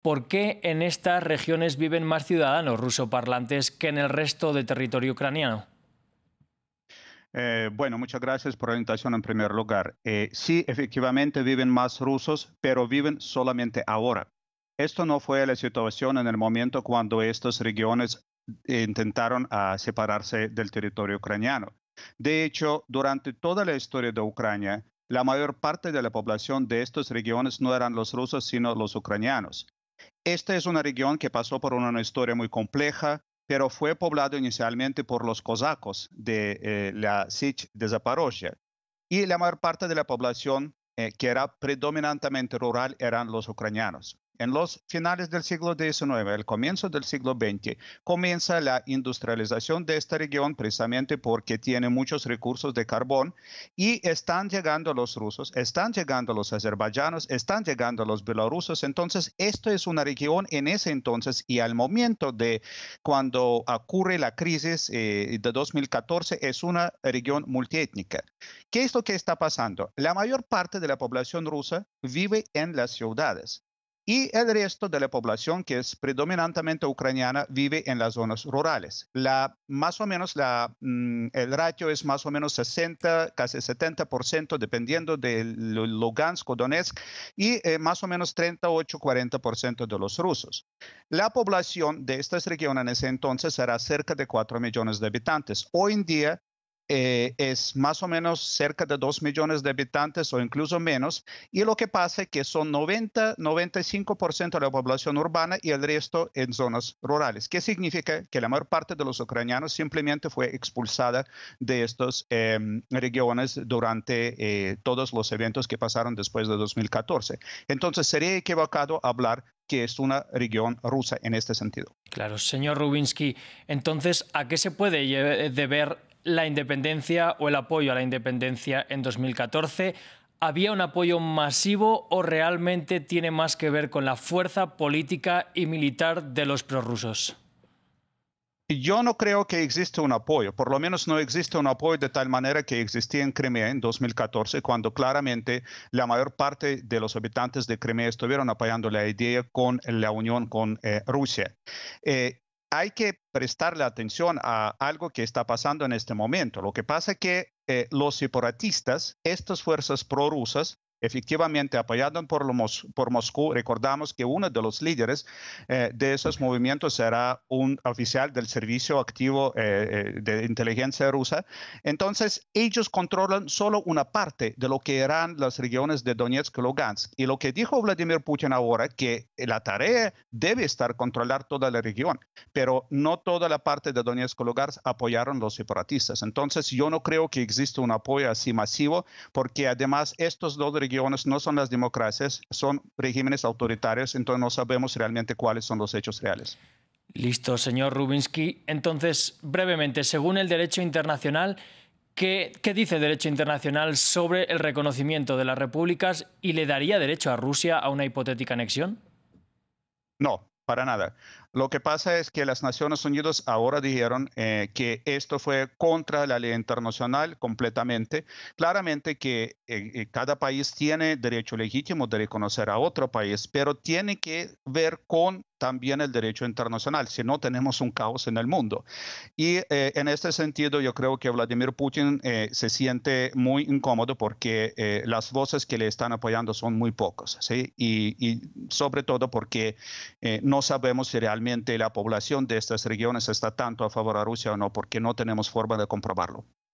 ¿Por qué en estas regiones viven más ciudadanos rusoparlantes que en el resto del territorio ucraniano? Eh, bueno, muchas gracias por la invitación en primer lugar. Eh, sí, efectivamente viven más rusos, pero viven solamente ahora. Esto no fue la situación en el momento cuando estas regiones intentaron ah, separarse del territorio ucraniano. De hecho, durante toda la historia de Ucrania, la mayor parte de la población de estas regiones no eran los rusos, sino los ucranianos. Esta es una región que pasó por una historia muy compleja, pero fue poblado inicialmente por los cosacos de eh, la Sich de Zaporozhia. Y la mayor parte de la población eh, que era predominantemente rural eran los ucranianos. En los finales del siglo XIX, el comienzo del siglo XX, comienza la industrialización de esta región precisamente porque tiene muchos recursos de carbón y están llegando los rusos, están llegando los azerbaiyanos, están llegando los bielorrusos. Entonces, esto es una región en ese entonces y al momento de cuando ocurre la crisis eh, de 2014, es una región multiétnica. ¿Qué es lo que está pasando? La mayor parte de la población rusa vive en las ciudades y el resto de la población, que es predominantemente ucraniana, vive en las zonas rurales. La, más o menos mm, el ratio es más o menos 60, casi 70%, dependiendo de Lugansk o Donetsk, y eh, más o menos 38-40% de los rusos. La población de estas regiones en ese entonces era cerca de 4 millones de habitantes. Hoy en día, eh, es más o menos cerca de dos millones de habitantes o incluso menos. Y lo que pasa es que son 90, 95% de la población urbana y el resto en zonas rurales. que significa? Que la mayor parte de los ucranianos simplemente fue expulsada de estas em, regiones durante eh, todos los eventos que pasaron después de 2014. Entonces sería equivocado hablar que es una región rusa en este sentido. Claro, señor Rubinsky, entonces, ¿a qué se puede deber la independencia o el apoyo a la independencia en 2014. ¿Había un apoyo masivo o realmente tiene más que ver con la fuerza política y militar de los prorrusos? Yo no creo que exista un apoyo, por lo menos no existe un apoyo de tal manera que existía en Crimea en 2014, cuando claramente la mayor parte de los habitantes de Crimea estuvieron apoyando la idea con la unión con eh, Rusia. Eh, hay que prestarle atención a algo que está pasando en este momento. Lo que pasa es que eh, los separatistas, estas fuerzas prorrusas, efectivamente apoyado por, por Moscú. Recordamos que uno de los líderes eh, de esos movimientos era un oficial del servicio activo eh, eh, de inteligencia rusa. Entonces, ellos controlan solo una parte de lo que eran las regiones de Donetsk y Lugansk. Y lo que dijo Vladimir Putin ahora, que la tarea debe estar controlar toda la región, pero no toda la parte de Donetsk y Lugansk apoyaron los separatistas. Entonces, yo no creo que exista un apoyo así masivo, porque además estos dos no son las democracias, son regímenes autoritarios, entonces no sabemos realmente cuáles son los hechos reales. Listo, señor Rubinsky. Entonces, brevemente, según el derecho internacional, ¿qué, ¿qué dice el derecho internacional sobre el reconocimiento de las repúblicas y le daría derecho a Rusia a una hipotética anexión? No, para nada. Lo que pasa es que las Naciones Unidas ahora dijeron eh, que esto fue contra la ley internacional completamente. Claramente que eh, eh, cada país tiene derecho legítimo de reconocer a otro país, pero tiene que ver con también el derecho internacional, si no tenemos un caos en el mundo. Y eh, en este sentido, yo creo que Vladimir Putin eh, se siente muy incómodo porque eh, las voces que le están apoyando son muy pocas, y, y, sobre todo porque no sabemos si realmente la población de estas regiones está tanto a favor de Rusia o no, porque no tenemos forma de comprobarlo.